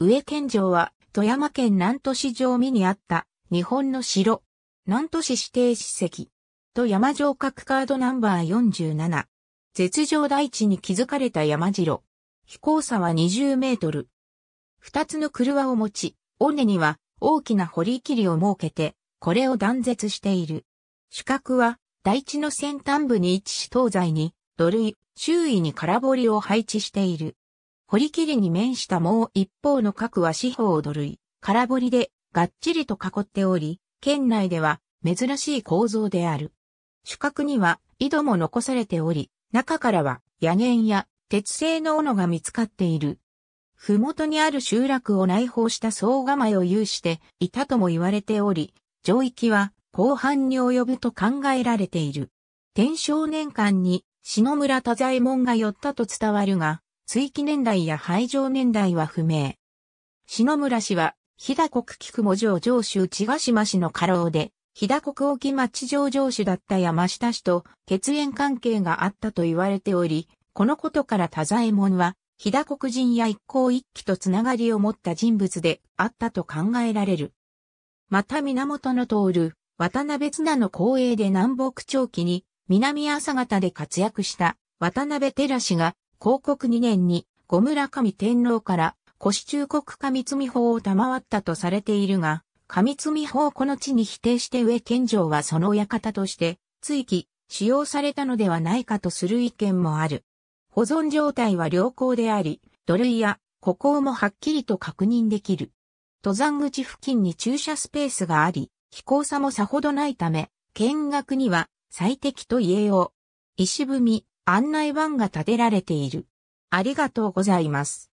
上県城は富山県南都市城見にあった日本の城。南都市指定史跡。と山城角カードナンバー47。絶上大地に築かれた山城。飛行差は20メートル。二つの車を持ち、尾根には大きな堀切りを設けて、これを断絶している。主角は、大地の先端部に位置し東西に、土塁、周囲に空堀を配置している。堀切に面したもう一方の核は四方土塁、空堀でがっちりと囲っており、県内では珍しい構造である。主角には井戸も残されており、中からは野源や鉄製の斧が見つかっている。ふもとにある集落を内包した総構を有していたとも言われており、上域は後半に及ぶと考えられている。天正年間に篠村田左衛門が寄ったと伝わるが、追記年代や廃城年代は不明。篠村氏は、日田国菊文城上州千ヶ島氏の家老で、日田国沖町城城主だった山下氏と血縁関係があったと言われており、このことから田左衛門は、日田国人や一向一揆とつながりを持った人物であったと考えられる。また源の通る、渡辺綱の後衛で南北長期に、南朝方で活躍した渡辺寺氏が広告2年に小村上天皇から古中国上積法を賜ったとされているが、上積法をこの地に否定して上健城はその館として追記、使用されたのではないかとする意見もある。保存状態は良好であり、土塁や歩行もはっきりと確認できる。登山口付近に駐車スペースがあり、飛行差もさほどないため、見学には最適と言えよう。石踏み、案内板が建てられている。ありがとうございます。